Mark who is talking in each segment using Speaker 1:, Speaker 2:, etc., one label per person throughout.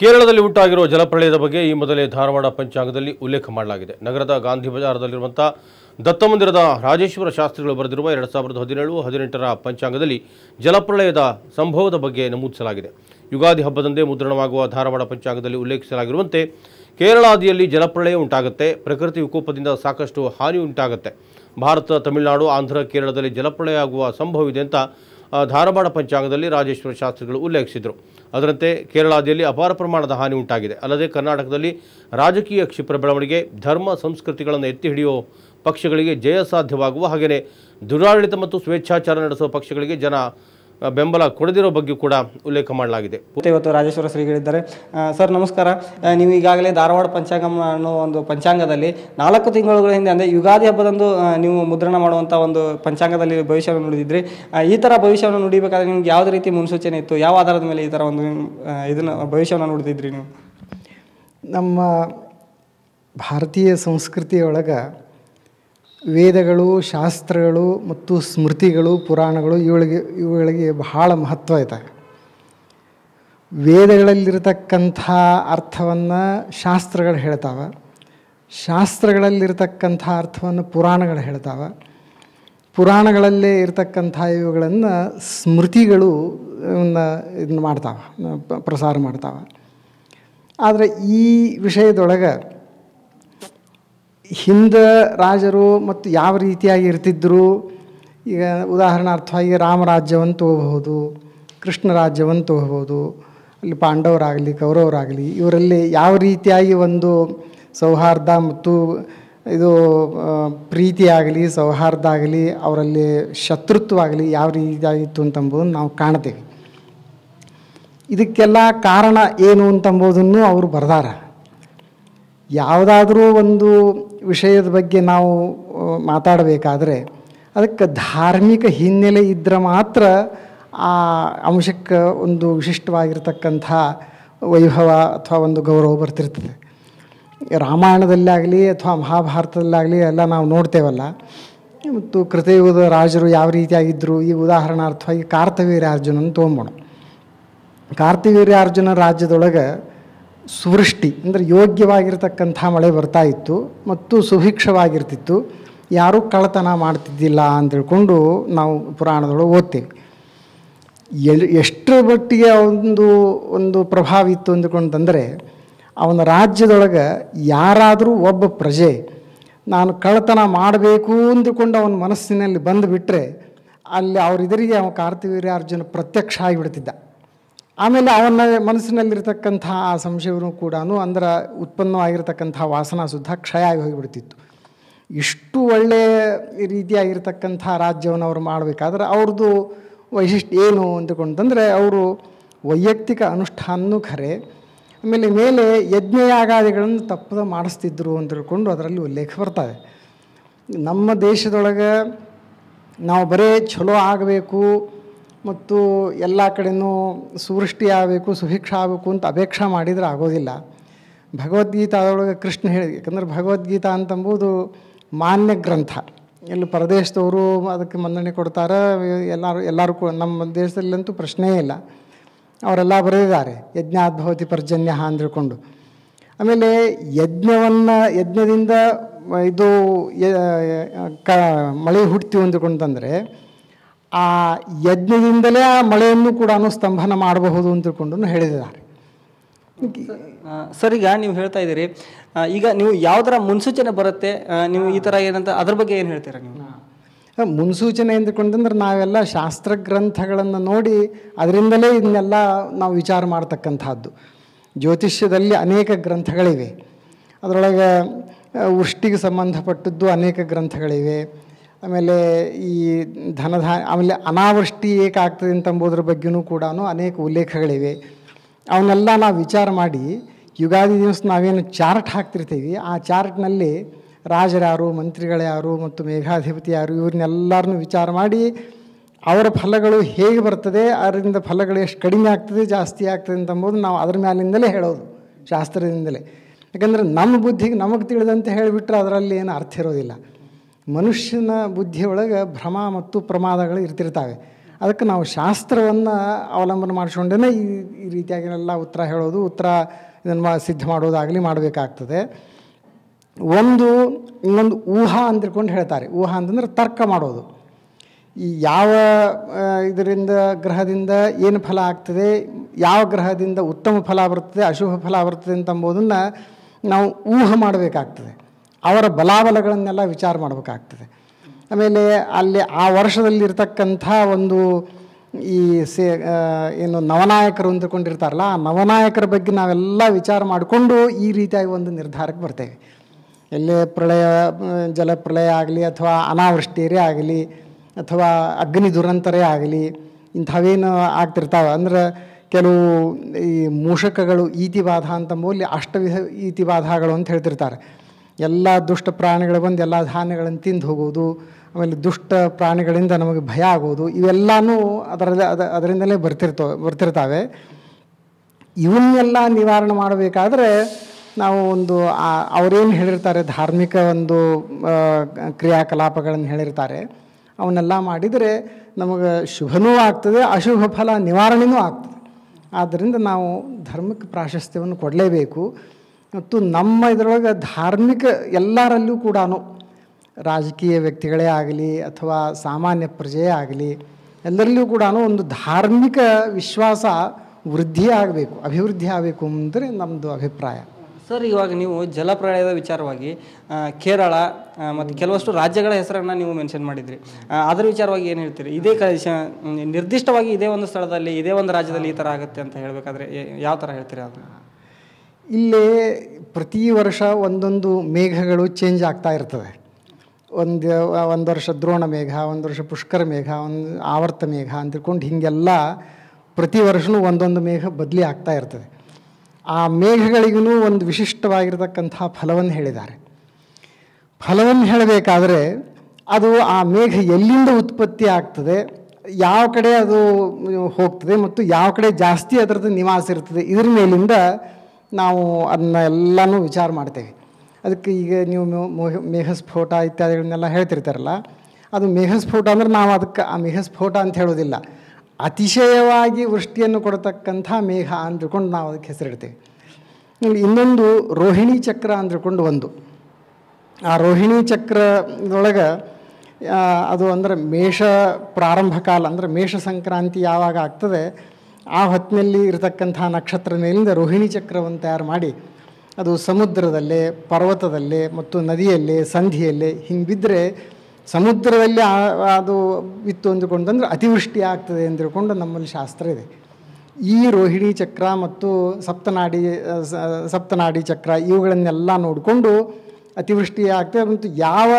Speaker 1: ಕೇರಳದಲ್ಲಿ ಉಂಟಾಗಿರುವ ಜಲಪ್ರಳಯದ ಬಗ್ಗೆ ಈ ಮೊದಲೇ ಧಾರವಾಡ ಪಂಚಾಂಗದಲ್ಲಿ ಉಲ್ಲೇಖ ಮಾಡಲಾಗಿದೆ ನಗರದ ಗಾಂಧಿ ಬಜಾರದಲ್ಲಿರುವಂಥ ದತ್ತಮಂದಿರದ ರಾಜೇಶ್ವರ ಶಾಸ್ತ್ರಿಗಳು ಬರೆದಿರುವ ಎರಡ್ ಸಾವಿರದ ಹದಿನೇಳು ಹದಿನೆಂಟರ ಪಂಚಾಂಗದಲ್ಲಿ ಜಲಪ್ರಳಯದ ಸಂಭವದ ಬಗ್ಗೆ ನಮೂದಿಸಲಾಗಿದೆ ಯುಗಾದಿ ಹಬ್ಬದಂದೇ ಮುದ್ರಣವಾಗುವ ಧಾರವಾಡ ಪಂಚಾಂಗದಲ್ಲಿ ಉಲ್ಲೇಖಿಸಲಾಗಿರುವಂತೆ ಕೇರಳಾದಿಯಲ್ಲಿ ಜಲಪ್ರಳಯ ಉಂಟಾಗುತ್ತೆ ಪ್ರಕೃತಿ ವಿಕೋಪದಿಂದ ಸಾಕಷ್ಟು ಹಾನಿ ಉಂಟಾಗುತ್ತೆ ಭಾರತ ತಮಿಳುನಾಡು ಆಂಧ್ರ ಕೇರಳದಲ್ಲಿ ಜಲಪ್ರಳಯ ಆಗುವ ಸಂಭವವಿದೆ ಅಂತ ಧಾರವಾಡ ಪಂಚಾಂಗದಲ್ಲಿ ರಾಜೇಶ್ವರ ಶಾಸ್ತ್ರಿಗಳು ಉಲ್ಲೇಖಿಸಿದರು ಅದರಂತೆ ಕೇರಳದಲ್ಲಿ ಅಪಾರ ಪ್ರಮಾಣದ ಹಾನಿ ಉಂಟಾಗಿದೆ ಅಲ್ಲದೆ ಕರ್ನಾಟಕದಲ್ಲಿ ರಾಜಕೀಯ ಕ್ಷಿಪ್ರ ಬೆಳವಣಿಗೆ ಧರ್ಮ ಸಂಸ್ಕೃತಿಗಳನ್ನು ಎತ್ತಿ ಹಿಡಿಯುವ ಪಕ್ಷಗಳಿಗೆ ಜಯ ಸಾಧ್ಯವಾಗುವ ಹಾಗೆಯೇ ದುರಾಡಳಿತ ಮತ್ತು ಸ್ವೇಚ್ಛಾಚಾರ ನಡೆಸುವ ಪಕ್ಷಗಳಿಗೆ ಜನ ಬೆಂಬಲ ಕೊಡದಿರೋ ಬಗ್ಗೆ ಕೂಡ ಉಲ್ಲೇಖ ಮಾಡಲಾಗಿದೆ ಇವತ್ತು ರಾಜೇಶ್ವರ ಶ್ರೀಗಳಿದ್ದಾರೆ ಸರ್ ನಮಸ್ಕಾರ ನೀವು ಈಗಾಗಲೇ ಧಾರವಾಡ ಪಂಚಾಂಗಮ ಅನ್ನೋ ಒಂದು ಪಂಚಾಂಗದಲ್ಲಿ ನಾಲ್ಕು ತಿಂಗಳುಗಳ ಹಿಂದೆ ಅಂದರೆ ಯುಗಾದಿ ಹಬ್ಬದಂದು ನೀವು ಮುದ್ರಣ ಮಾಡುವಂಥ ಒಂದು ಪಂಚಾಂಗದಲ್ಲಿ ಭವಿಷ್ಯವನ್ನು ನುಡಿದಿದ್ರಿ ಈ ಥರ ಭವಿಷ್ಯವನ್ನು ನುಡಿಬೇಕಾದ್ರೆ ನಿಮ್ಗೆ ಯಾವುದೇ ರೀತಿ ಮುನ್ಸೂಚನೆ ಇತ್ತು ಯಾವ ಆಧಾರದ ಮೇಲೆ ಈ ಥರ ಒಂದು ಇದನ್ನು ಭವಿಷ್ಯವನ್ನು ನುಡಿದಿದ್ರಿ ನೀವು
Speaker 2: ನಮ್ಮ ಭಾರತೀಯ ಸಂಸ್ಕೃತಿಯೊಳಗೆ ವೇದಗಳು ಶಾಸ್ತ್ರಗಳು ಮತ್ತು ಸ್ಮೃತಿಗಳು ಪುರಾಣಗಳು ಇವುಗಳಿಗೆ ಇವುಗಳಿಗೆ ಬಹಳ ಮಹತ್ವ ಇದೆ ವೇದಗಳಲ್ಲಿರತಕ್ಕಂಥ ಅರ್ಥವನ್ನು ಶಾಸ್ತ್ರಗಳು ಹೇಳ್ತಾವೆ ಶಾಸ್ತ್ರಗಳಲ್ಲಿರ್ತಕ್ಕಂಥ ಅರ್ಥವನ್ನು ಪುರಾಣಗಳು ಹೇಳ್ತಾವೆ ಪುರಾಣಗಳಲ್ಲೇ ಇರತಕ್ಕಂಥ ಇವುಗಳನ್ನು ಸ್ಮೃತಿಗಳು ಇದನ್ನು ಮಾಡ್ತಾವೆ ಪ್ರಸಾರ ಮಾಡ್ತಾವೆ ಆದರೆ ಈ ವಿಷಯದೊಳಗೆ ಹಿಂದೆ ರಾಜರು ಮತ್ತು ಯಾವ ರೀತಿಯಾಗಿ ಇರ್ತಿದ್ದರು ಈಗ ಉದಾಹರಣಾರ್ಥವಾಗಿ ರಾಮರಾಜ್ಯವನ್ನು ತೊಗೋಬಹುದು ಕೃಷ್ಣ ರಾಜ್ಯವನ್ನು ತಗೋಬಹುದು ಅಲ್ಲಿ ಪಾಂಡವರಾಗಲಿ ಕೌರವರಾಗಲಿ ಇವರಲ್ಲಿ ಯಾವ ರೀತಿಯಾಗಿ ಒಂದು ಸೌಹಾರ್ದ ಮತ್ತು ಇದು ಪ್ರೀತಿಯಾಗಲಿ ಸೌಹಾರ್ದ ಆಗಲಿ ಅವರಲ್ಲಿ ಶತ್ರುತ್ವ ಆಗಲಿ ಯಾವ ರೀತಿಯಾಗಿತ್ತು ಅಂತಂಬುದನ್ನು ನಾವು ಕಾಣ್ತೇವೆ ಇದಕ್ಕೆಲ್ಲ ಕಾರಣ ಏನು ಅಂತಂಬುದನ್ನು ಅವರು ಬರ್ದಾರ ಯಾವುದಾದ್ರೂ ಒಂದು ವಿಷಯದ ಬಗ್ಗೆ ನಾವು ಮಾತಾಡಬೇಕಾದ್ರೆ ಅದಕ್ಕೆ ಧಾರ್ಮಿಕ ಹಿನ್ನೆಲೆ ಇದ್ದರೆ ಮಾತ್ರ ಆ ಅಂಶಕ್ಕೆ ಒಂದು ವಿಶಿಷ್ಟವಾಗಿರ್ತಕ್ಕಂಥ ವೈಭವ ಅಥವಾ ಒಂದು ಗೌರವ ಬರ್ತಿರ್ತದೆ ರಾಮಾಯಣದಲ್ಲಾಗಲಿ ಅಥವಾ ಮಹಾಭಾರತದಲ್ಲಾಗಲಿ ಎಲ್ಲ ನಾವು ನೋಡ್ತೇವಲ್ಲ ಮತ್ತು ಕೃತಯುಗದ ರಾಜರು ಯಾವ ರೀತಿಯಾಗಿದ್ದರು ಈ ಉದಾಹರಣಾರ್ಥವಾಗಿ ಕಾರ್ತವೀರ್ಯ ಅರ್ಜುನನ ತೊಗೊಂಬೋಣ ಕಾರ್ತವೀರ್ಯ ಅರ್ಜುನ ರಾಜ್ಯದೊಳಗೆ ಸುವೃಷ್ಟಿ ಅಂದರೆ ಯೋಗ್ಯವಾಗಿರ್ತಕ್ಕಂಥ ಮಳೆ ಬರ್ತಾ ಇತ್ತು ಮತ್ತು ಸುಭಿಕ್ಷವಾಗಿರ್ತಿತ್ತು ಯಾರೂ ಕಳ್ಳತನ ಮಾಡ್ತಿದ್ದಿಲ್ಲ ಅಂತೇಳ್ಕೊಂಡು ನಾವು ಪುರಾಣದೊಳಗೆ ಓದ್ತೇವೆ ಎಲ್ ಎಷ್ಟರ ಮಟ್ಟಿಗೆ ಒಂದು ಒಂದು ಪ್ರಭಾವ ಇತ್ತು ಅಂದುಕೊಂಡಂದರೆ ಅವನ ರಾಜ್ಯದೊಳಗೆ ಯಾರಾದರೂ ಒಬ್ಬ ಪ್ರಜೆ ನಾನು ಕಳ್ಳತನ ಮಾಡಬೇಕು ಅಂದುಕೊಂಡು ಅವನ ಮನಸ್ಸಿನಲ್ಲಿ ಬಂದುಬಿಟ್ರೆ ಅಲ್ಲಿ ಅವರಿದರಿಗೆ ಅವನ ಕಾರ್ತಿವೀರ್ಯಾರ್ಜುನ ಪ್ರತ್ಯಕ್ಷ ಆಗಿಬಿಡ್ತಿದ್ದ ಆಮೇಲೆ ಅವನ ಮನಸ್ಸಿನಲ್ಲಿರ್ತಕ್ಕಂಥ ಆ ಸಂಶಯವನ್ನು ಕೂಡ ಅಂದ್ರೆ ಉತ್ಪನ್ನವಾಗಿರ್ತಕ್ಕಂಥ ವಾಸನಾ ಸುದ್ದ ಕ್ಷಯ ಆಗಿ ಹೋಗಿಬಿಡ್ತಿತ್ತು ಇಷ್ಟು ಒಳ್ಳೆಯ ರೀತಿಯಾಗಿರ್ತಕ್ಕಂಥ ರಾಜ್ಯವನ್ನು ಅವರು ಮಾಡಬೇಕಾದ್ರೆ ಅವ್ರದ್ದು ವೈಶಿಷ್ಟ್ಯ ಏನು ಅಂತಕೊಂಡಂದರೆ ಅವರು ವೈಯಕ್ತಿಕ ಅನುಷ್ಠಾನನೂ ಖರೆ ಆಮೇಲೆ ಮೇಲೆ ಯಜ್ಞಯಾಗಾದಿಗಳನ್ನು ತಪ್ಪದ ಮಾಡಿಸ್ತಿದ್ರು ಅಂತ ಹೇಳ್ಕೊಂಡು ಅದರಲ್ಲಿ ಉಲ್ಲೇಖ ಬರ್ತವೆ ನಮ್ಮ ದೇಶದೊಳಗೆ ನಾವು ಬರೀ ಚಲೋ ಆಗಬೇಕು ಮತ್ತು ಎಲ್ಲ ಕಡೆಯೂ ಸುವೃಷ್ಟಿ ಆಗಬೇಕು ಸುಭಿಕ್ಷ ಆಗಬೇಕು ಅಂತ ಅಪೇಕ್ಷೆ ಮಾಡಿದರೆ ಆಗೋದಿಲ್ಲ ಭಗವದ್ಗೀತಾದೊಳಗೆ ಕೃಷ್ಣ ಹೇಳಿದೆ ಯಾಕಂದರೆ ಭಗವದ್ಗೀತಾ ಅಂತಂಬುದು ಮಾನ್ಯ ಗ್ರಂಥ ಎಲ್ಲಿ ಪರದೇಶದವರು ಅದಕ್ಕೆ ಮನ್ನಣೆ ಕೊಡ್ತಾರೆ ಎಲ್ಲರೂ ಎಲ್ಲರೂ ಕೂಡ ನಮ್ಮ ದೇಶದಲ್ಲಂತೂ ಪ್ರಶ್ನೆಯೇ ಇಲ್ಲ ಅವರೆಲ್ಲ ಬರೆದಿದ್ದಾರೆ ಯಜ್ಞಾದ್ಭವತಿ ಪರ್ಜನ್ಯ ಅಂದಿರ್ಕೊಂಡು ಆಮೇಲೆ ಯಜ್ಞವನ್ನು ಯಜ್ಞದಿಂದ ಇದು ಕ ಮಳೆ ಹುಟ್ಟಿ ಅಂದ್ಕೊಂತಂದರೆ ಆ ಯಜ್ಞದಿಂದಲೇ ಆ ಮಳೆಯನ್ನು ಕೂಡ ಸ್ತಂಭನ ಮಾಡಬಹುದು ಅಂತ ತಿಳ್ಕೊಂಡು ಹೇಳಿದ್ದಾರೆ
Speaker 1: ಸರ್ ಈಗ ನೀವು ಹೇಳ್ತಾ ಇದ್ದೀರಿ ಈಗ ನೀವು ಯಾವ್ದರ ಮುನ್ಸೂಚನೆ ಬರುತ್ತೆ ನೀವು ಈ ಥರ ಏನಂತ ಅದ್ರ ಬಗ್ಗೆ ಏನು ಹೇಳ್ತೀರಾ ನೀವು
Speaker 2: ಮುನ್ಸೂಚನೆ ಎಂದುಕೊಂಡಂದ್ರೆ ನಾವೆಲ್ಲ ಶಾಸ್ತ್ರ ಗ್ರಂಥಗಳನ್ನು ನೋಡಿ ಅದರಿಂದಲೇ ಇದನ್ನೆಲ್ಲ ನಾವು ವಿಚಾರ ಮಾಡ್ತಕ್ಕಂಥದ್ದು ಜ್ಯೋತಿಷ್ಯದಲ್ಲಿ ಅನೇಕ ಗ್ರಂಥಗಳಿವೆ ಅದರೊಳಗೆ ಉಷ್ಟಿಗೆ ಸಂಬಂಧಪಟ್ಟದ್ದು ಅನೇಕ ಗ್ರಂಥಗಳಿವೆ ಆಮೇಲೆ ಈ ಧನಧಾ ಆಮೇಲೆ ಅನಾವೃಷ್ಟಿ ಏಕೆ ಆಗ್ತದೆ ಅಂತಂಬುದ್ರ ಬಗ್ಗೆಯೂ ಕೂಡ ಅನೇಕ ಉಲ್ಲೇಖಗಳಿವೆ ಅವನ್ನೆಲ್ಲ ನಾವು ವಿಚಾರ ಮಾಡಿ ಯುಗಾದಿ ದಿವಸ ನಾವೇನು ಚಾರ್ಟ್ ಹಾಕ್ತಿರ್ತೀವಿ ಆ ಚಾರ್ಟ್ನಲ್ಲಿ ರಾಜರ್ಯಾರು ಯಾರು ಮತ್ತು ಮೇಘಾಧಿಪತಿ ಯಾರು ಇವ್ರನ್ನೆಲ್ಲರನ್ನೂ ವಿಚಾರ ಮಾಡಿ ಅವರ ಫಲಗಳು ಹೇಗೆ ಬರ್ತದೆ ಅದರಿಂದ ಫಲಗಳು ಎಷ್ಟು ಕಡಿಮೆ ಆಗ್ತದೆ ಜಾಸ್ತಿ ಆಗ್ತದೆ ಅಂತಂಬೋದು ನಾವು ಅದ್ರ ಮ್ಯಾಲಿಂದಲೇ ಹೇಳೋದು ಶಾಸ್ತ್ರದಿಂದಲೇ ಯಾಕಂದರೆ ನಮ್ಮ ಬುದ್ಧಿಗೆ ನಮಗೆ ತಿಳಿದಂತೆ ಹೇಳಿಬಿಟ್ರೆ ಅದರಲ್ಲಿ ಏನು ಅರ್ಥ ಇರೋದಿಲ್ಲ ಮನುಷ್ಯನ ಬುದ್ಧಿಯೊಳಗೆ ಭ್ರಮ ಮತ್ತು ಪ್ರಮಾದಗಳು ಇರ್ತಿರ್ತಾವೆ ಅದಕ್ಕೆ ನಾವು ಶಾಸ್ತ್ರವನ್ನು ಅವಲಂಬನೆ ಮಾಡಿಸ್ಕೊಂಡೇ ಈ ಈ ರೀತಿಯಾಗಿನೆಲ್ಲ ಉತ್ತರ ಹೇಳೋದು ಉತ್ತರ ಇದನ್ನು ಮಾ ಸಿದ್ಧ ಮಾಡೋದಾಗಲಿ ಮಾಡಬೇಕಾಗ್ತದೆ ಒಂದು ಇನ್ನೊಂದು ಊಹಾ ಅಂದಿರ್ಕೊಂಡು ಹೇಳ್ತಾರೆ ಊಹಾ ಅಂತಂದ್ರೆ ತರ್ಕ ಮಾಡೋದು ಈ ಯಾವ ಇದರಿಂದ ಗ್ರಹದಿಂದ ಏನು ಫಲ ಆಗ್ತದೆ ಯಾವ ಗ್ರಹದಿಂದ ಉತ್ತಮ ಫಲ ಬರ್ತದೆ ಅಶುಭ ಫಲ ಬರ್ತದೆ ಅಂತಂಬೋದನ್ನು ನಾವು ಊಹ ಮಾಡಬೇಕಾಗ್ತದೆ ಅವರ ಬಲಾಬಲಗಳನ್ನೆಲ್ಲ ವಿಚಾರ ಮಾಡಬೇಕಾಗ್ತದೆ ಆಮೇಲೆ ಅಲ್ಲಿ ಆ ವರ್ಷದಲ್ಲಿರ್ತಕ್ಕಂಥ ಒಂದು ಈ ಸೇ ಏನು ನವನಾಯಕರು ಅಂದ್ಕೊಂಡಿರ್ತಾರಲ್ಲ ಆ ನವನಾಯಕರ ಬಗ್ಗೆ ನಾವೆಲ್ಲ ವಿಚಾರ ಮಾಡಿಕೊಂಡು ಈ ರೀತಿಯಾಗಿ ಒಂದು ನಿರ್ಧಾರಕ್ಕೆ ಬರ್ತೇವೆ ಎಲ್ಲೇ ಪ್ರಳಯ ಜಲಪ್ರಳಯ ಆಗಲಿ ಅಥವಾ ಅನಾವೃಷ್ಟಿಯರೇ ಆಗಲಿ ಅಥವಾ ಅಗ್ನಿ ದುರಂತರೇ ಆಗಲಿ ಇಂಥವೇನು ಆಗ್ತಿರ್ತಾವೆ ಅಂದ್ರೆ ಕೆಲವು ಈ ಮೂಷಕಗಳು ಈತಿಬಾಧ ಅಂತ ಅಷ್ಟವಿಧ ಅಷ್ಟವಿಧ ಈತಿಬಾಧಗಳು ಅಂತ ಹೇಳ್ತಿರ್ತಾರೆ ಎಲ್ಲ ದುಷ್ಟ ಪ್ರಾಣಿಗಳು ಬಂದು ಎಲ್ಲ ಧಾನ್ಯಗಳನ್ನು ತಿಂದು ಹೋಗೋದು ಆಮೇಲೆ ದುಷ್ಟ ಪ್ರಾಣಿಗಳಿಂದ ನಮಗೆ ಭಯ ಆಗೋದು ಇವೆಲ್ಲನೂ ಅದರದ ಅದ ಅದರಿಂದಲೇ ಬರ್ತಿರ್ತವೆ ಬರ್ತಿರ್ತಾವೆ ಇವನ್ನೆಲ್ಲ ನಿವಾರಣೆ ಮಾಡಬೇಕಾದ್ರೆ ನಾವು ಒಂದು ಅವರೇನು ಹೇಳಿರ್ತಾರೆ ಧಾರ್ಮಿಕ ಒಂದು ಕ್ರಿಯಾಕಲಾಪಗಳನ್ನು ಹೇಳಿರ್ತಾರೆ ಅವನ್ನೆಲ್ಲ ಮಾಡಿದರೆ ನಮಗೆ ಶುಭನೂ ಆಗ್ತದೆ ಅಶುಭ ಫಲ ನಿವಾರಣೆಯೂ ಆಗ್ತದೆ ಆದ್ದರಿಂದ ನಾವು ಧರ್ಮಕ್ಕೆ ಪ್ರಾಶಸ್ತ್ಯವನ್ನು ಕೊಡಲೇಬೇಕು ಮತ್ತು ನಮ್ಮ ಇದರೊಳಗೆ ಧಾರ್ಮಿಕ ಎಲ್ಲರಲ್ಲೂ ಕೂಡ ರಾಜಕೀಯ ವ್ಯಕ್ತಿಗಳೇ ಆಗಲಿ ಅಥವಾ ಸಾಮಾನ್ಯ ಪ್ರಜೆಯೇ ಆಗಲಿ ಎಲ್ಲರಲ್ಲೂ ಕೂಡ ಒಂದು ಧಾರ್ಮಿಕ ವಿಶ್ವಾಸ ವೃದ್ಧಿ ಆಗಬೇಕು ಅಭಿವೃದ್ಧಿ ಆಗಬೇಕು ಅಂದರೆ ನಮ್ಮದು ಅಭಿಪ್ರಾಯ
Speaker 1: ಸರ್ ಇವಾಗ ನೀವು ಜಲಪ್ರಳಯದ ವಿಚಾರವಾಗಿ ಕೇರಳ ಮತ್ತು ಕೆಲವಷ್ಟು ರಾಜ್ಯಗಳ ಹೆಸರನ್ನು ನೀವು ಮೆನ್ಷನ್ ಮಾಡಿದ್ರಿ ಅದರ ವಿಚಾರವಾಗಿ ಏನು ಹೇಳ್ತೀರಿ ಇದೇ ಕ ನಿರ್ದಿಷ್ಟವಾಗಿ ಇದೇ ಒಂದು ಸ್ಥಳದಲ್ಲಿ ಇದೇ ಒಂದು ರಾಜ್ಯದಲ್ಲಿ ಈ ಥರ ಆಗುತ್ತೆ ಅಂತ ಹೇಳಬೇಕಾದ್ರೆ ಯಾವ ಥರ ಹೇಳ್ತೀರಿ ಅದನ್ನು
Speaker 2: ಇಲ್ಲೇ ಪ್ರತಿ ವರ್ಷ ಒಂದೊಂದು ಮೇಘಗಳು ಚೇಂಜ್ ಆಗ್ತಾ ಇರ್ತದೆ ಒಂದು ಒಂದು ವರ್ಷ ದ್ರೋಣ ಮೇಘ ಒಂದು ವರ್ಷ ಪುಷ್ಕರ ಮೇಘ ಒಂದು ಆವರ್ತ ಮೇಘ ಅಂತ ತಿಳ್ಕೊಂಡು ಹೀಗೆಲ್ಲ ಪ್ರತಿ ವರ್ಷವೂ ಒಂದೊಂದು ಮೇಘ ಬದಲಿ ಆಗ್ತಾ ಇರ್ತದೆ ಆ ಮೇಘಗಳಿಗೂ ಒಂದು ವಿಶಿಷ್ಟವಾಗಿರ್ತಕ್ಕಂಥ ಫಲವನ್ನು ಹೇಳಿದ್ದಾರೆ ಫಲವನ್ನು ಹೇಳಬೇಕಾದರೆ ಅದು ಆ ಮೇಘ ಎಲ್ಲಿಂದ ಉತ್ಪತ್ತಿ ಆಗ್ತದೆ ಯಾವ ಕಡೆ ಅದು ಹೋಗ್ತದೆ ಮತ್ತು ಯಾವ ಕಡೆ ಜಾಸ್ತಿ ಅದರದ್ದು ನಿವಾಸ ಇರ್ತದೆ ಇದ್ರ ಮೇಲಿಂದ ನಾವು ಅದನ್ನ ಎಲ್ಲನೂ ವಿಚಾರ ಮಾಡ್ತೇವೆ ಅದಕ್ಕೆ ಈಗ ನೀವು ಮೇಘಸ್ಫೋಟ ಇತ್ಯಾದಿಗಳನ್ನೆಲ್ಲ ಹೇಳ್ತಿರ್ತಾರಲ್ಲ ಅದು ಮೇಘಸ್ಫೋಟ ಅಂದ್ರೆ ನಾವು ಅದಕ್ಕೆ ಆ ಸ್ಫೋಟ ಅಂತ ಹೇಳೋದಿಲ್ಲ ಅತಿಶಯವಾಗಿ ವೃಷ್ಟಿಯನ್ನು ಕೊಡತಕ್ಕಂಥ ಮೇಘ ಅಂದ್ಕೊಂಡು ನಾವು ಅದಕ್ಕೆ ಹೆಸರಿಡ್ತೇವೆ ಇನ್ನೊಂದು ರೋಹಿಣಿ ಚಕ್ರ ಅಂದ್ಕೊಂಡು ಒಂದು ಆ ರೋಹಿಣಿ ಚಕ್ರದೊಳಗೆ ಅದು ಅಂದರೆ ಮೇಷ ಪ್ರಾರಂಭ ಕಾಲ ಅಂದರೆ ಮೇಷ ಸಂಕ್ರಾಂತಿ ಯಾವಾಗ ಆಗ್ತದೆ ಆ ಹೊತ್ತಿನಲ್ಲಿ ಇರತಕ್ಕಂಥ ನಕ್ಷತ್ರ ಮೇಲಿಂದ ರೋಹಿಣಿ ಚಕ್ರವನ್ನು ತಯಾರು ಮಾಡಿ ಅದು ಸಮುದ್ರದಲ್ಲೇ ಪರ್ವತದಲ್ಲೇ ಮತ್ತು ನದಿಯಲ್ಲೇ ಸಂಧಿಯಲ್ಲೇ ಹಿಂಗೆ ಬಿದ್ದರೆ ಸಮುದ್ರದಲ್ಲಿ ಅದು ಇತ್ತು ಅಂದುಕೊಂಡಂದ್ರೆ ಅತಿವೃಷ್ಟಿ ಆಗ್ತದೆ ಎಂದಿರ್ಕೊಂಡು ನಮ್ಮಲ್ಲಿ ಶಾಸ್ತ್ರ ಇದೆ ಈ ರೋಹಿಣಿ ಚಕ್ರ ಮತ್ತು ಸಪ್ತನಾಡಿ ಸಪ್ತನಾಡಿ ಚಕ್ರ ಇವುಗಳನ್ನೆಲ್ಲ ನೋಡಿಕೊಂಡು ಅತಿವೃಷ್ಟಿ ಆಗ್ತದೆ ಮತ್ತು ಯಾವ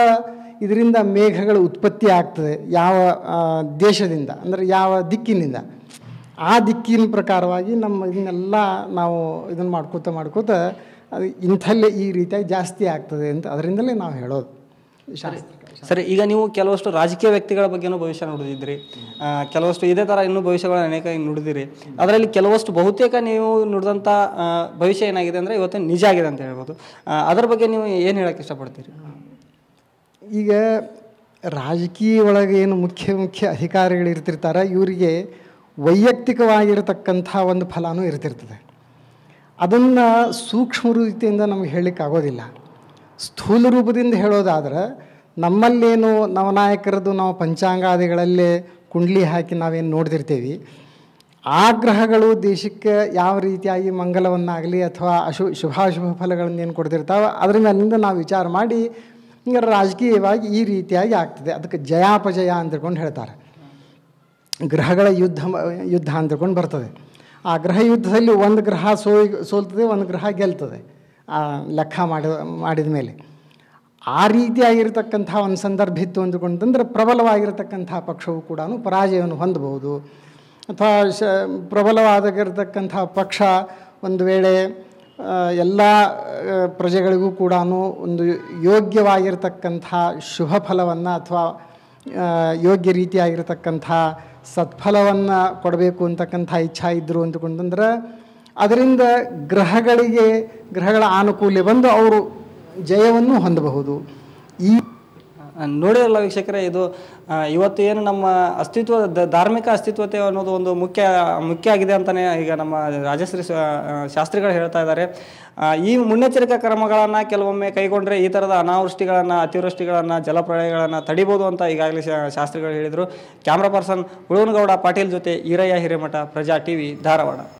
Speaker 2: ಇದರಿಂದ ಮೇಘಗಳು ಉತ್ಪತ್ತಿ ಆಗ್ತದೆ ಯಾವ ದೇಶದಿಂದ ಅಂದರೆ ಯಾವ ದಿಕ್ಕಿನಿಂದ ಆ ದಿಕ್ಕಿನ ಪ್ರಕಾರವಾಗಿ ನಮ್ಮ ಇದನ್ನೆಲ್ಲ ನಾವು ಇದನ್ನು ಮಾಡ್ಕೋತ ಮಾಡ್ಕೋತ ಅದು ಇಂಥಲ್ಲೇ ಈ ರೀತಿಯಾಗಿ ಜಾಸ್ತಿ ಆಗ್ತದೆ ಅಂತ ಅದರಿಂದಲೇ ನಾವು ಹೇಳೋದು
Speaker 1: ಸರಿ ಈಗ ನೀವು ಕೆಲವಷ್ಟು ರಾಜಕೀಯ ವ್ಯಕ್ತಿಗಳ ಬಗ್ಗೆನೂ ಭವಿಷ್ಯ ನೋಡಿದ್ರಿ ಕೆಲವಷ್ಟು ಇದೇ ಥರ ಇನ್ನೂ ಭವಿಷ್ಯಗಳನ್ನ ಅನೇಕ ನುಡಿದಿರಿ ಅದರಲ್ಲಿ ಕೆಲವಷ್ಟು ಬಹುತೇಕ ನೀವು ನುಡಿದಂಥ ಭವಿಷ್ಯ ಏನಾಗಿದೆ ಅಂದರೆ ಇವತ್ತು ನಿಜ ಆಗಿದೆ ಅಂತ ಹೇಳ್ಬೋದು ಅದರ ಬಗ್ಗೆ ನೀವು ಏನು ಹೇಳೋಕ್ಕೆ ಇಷ್ಟಪಡ್ತೀರಿ
Speaker 2: ಈಗ ರಾಜಕೀಯ ಒಳಗೆ ಏನು ಮುಖ್ಯ ಮುಖ್ಯ ಅಧಿಕಾರಿಗಳು ಇರ್ತಿರ್ತಾರೆ ಇವರಿಗೆ ವೈಯಕ್ತಿಕವಾಗಿರತಕ್ಕಂಥ ಒಂದು ಫಲನೂ ಇರ್ತಿರ್ತದೆ ಅದನ್ನು ಸೂಕ್ಷ್ಮ ರೀತಿಯಿಂದ ನಮಗೆ ಹೇಳಲಿಕ್ಕಾಗೋದಿಲ್ಲ ಸ್ಥೂಲ ರೂಪದಿಂದ ಹೇಳೋದಾದ್ರೆ ನಮ್ಮಲ್ಲೇನು ನವನಾಯಕರದ್ದು ನಾವು ಪಂಚಾಂಗಾದಿಗಳಲ್ಲೇ ಕುಂಡ್ಲಿ ಹಾಕಿ ನಾವೇನು ನೋಡ್ತಿರ್ತೀವಿ ಆ ಗ್ರಹಗಳು ದೇಶಕ್ಕೆ ಯಾವ ರೀತಿಯಾಗಿ ಮಂಗಲವನ್ನಾಗಲಿ ಅಥವಾ ಅಶು ಶುಭಾಶುಭ ಫಲಗಳನ್ನು ಏನು ಕೊಡ್ತಿರ್ತಾವೆ ಅದ್ರ ಮೇಲಿಂದ ನಾವು ವಿಚಾರ ಮಾಡಿ ಹಿಂಗೆ ರಾಜಕೀಯವಾಗಿ ಈ ರೀತಿಯಾಗಿ ಆಗ್ತದೆ ಅದಕ್ಕೆ ಜಯಾಪಜಯ ಅಂತ ಹೇಳ್ತಾರೆ ಗ್ರಹಗಳ ಯುದ್ಧ ಯುದ್ಧ ಅಂದ್ಕೊಂಡು ಬರ್ತದೆ ಆ ಗ್ರಹ ಯುದ್ಧದಲ್ಲಿ ಒಂದು ಗ್ರಹ ಸೋಯ್ ಸೋಲ್ತದೆ ಒಂದು ಗ್ರಹ ಗೆಲ್ತದೆ ಆ ಲೆಕ್ಕ ಮಾಡಿದ ಮಾಡಿದ ಮೇಲೆ ಆ ರೀತಿಯಾಗಿರ್ತಕ್ಕಂಥ ಒಂದು ಸಂದರ್ಭ ಇತ್ತು ಅಂದುಕೊಂಡಂದ್ರೆ ಪ್ರಬಲವಾಗಿರತಕ್ಕಂಥ ಪಕ್ಷವು ಕೂಡ ಪರಾಜಯವನ್ನು ಹೊಂದಬಹುದು ಅಥವಾ ಶ ಪ್ರಬಲವಾದಾಗಿರ್ತಕ್ಕಂಥ ಪಕ್ಷ ಒಂದು ವೇಳೆ ಎಲ್ಲ ಪ್ರಜೆಗಳಿಗೂ ಕೂಡ ಒಂದು ಯೋಗ್ಯವಾಗಿರ್ತಕ್ಕಂಥ ಶುಭ ಫಲವನ್ನು ಅಥವಾ ಯೋಗ್ಯ ರೀತಿಯಾಗಿರ್ತಕ್ಕಂಥ ಸತ್ಫಲವನ್ನು ಕೊಡಬೇಕು ಅಂತಕ್ಕಂಥ ಇಚ್ಛಾ ಇದ್ದರು ಅಂತಕೊಂಡಂದ್ರೆ ಅದರಿಂದ ಗ್ರಹಗಳಿಗೆ
Speaker 1: ಗ್ರಹಗಳ ಆನುಕೂಲ್ಯ ಬಂದು ಅವರು
Speaker 2: ಜಯವನ್ನು ಹೊಂದಬಹುದು ಈ
Speaker 1: ನೋಡಿರಲ್ಲ ವೀಕ್ಷಕರೇ ಇದು ಇವತ್ತು ಏನು ನಮ್ಮ ಅಸ್ತಿತ್ವ ಧಾರ್ಮಿಕ ಅಸ್ತಿತ್ವತೆ ಅನ್ನೋದು ಒಂದು ಮುಖ್ಯ ಮುಖ್ಯ ಆಗಿದೆ ಅಂತಲೇ ಈಗ ನಮ್ಮ ರಾಜಶ್ರೀ ಶಾಸ್ತ್ರಿಗಳು ಹೇಳ್ತಾ ಇದ್ದಾರೆ ಈ ಮುನ್ನೆಚ್ಚರಿಕಾ ಕ್ರಮಗಳನ್ನು ಕೆಲವೊಮ್ಮೆ ಕೈಗೊಂಡ್ರೆ ಈ ಥರದ ಅನಾವೃಷ್ಟಿಗಳನ್ನು ಅತಿವೃಷ್ಟಿಗಳನ್ನು ಜಲಪ್ರಳಯಗಳನ್ನು ತಡಿಬೋದು ಅಂತ ಈಗಾಗಲೇ ಶಾಸ್ತ್ರಿಗಳು ಹೇಳಿದರು ಕ್ಯಾಮ್ರಾ ಪರ್ಸನ್ ಉಳುವನಗೌಡ ಪಾಟೀಲ್ ಜೊತೆ ಈರಯ್ಯ ಹಿರೇಮಠ ಪ್ರಜಾ ಟಿ ವಿ ಧಾರವಾಡ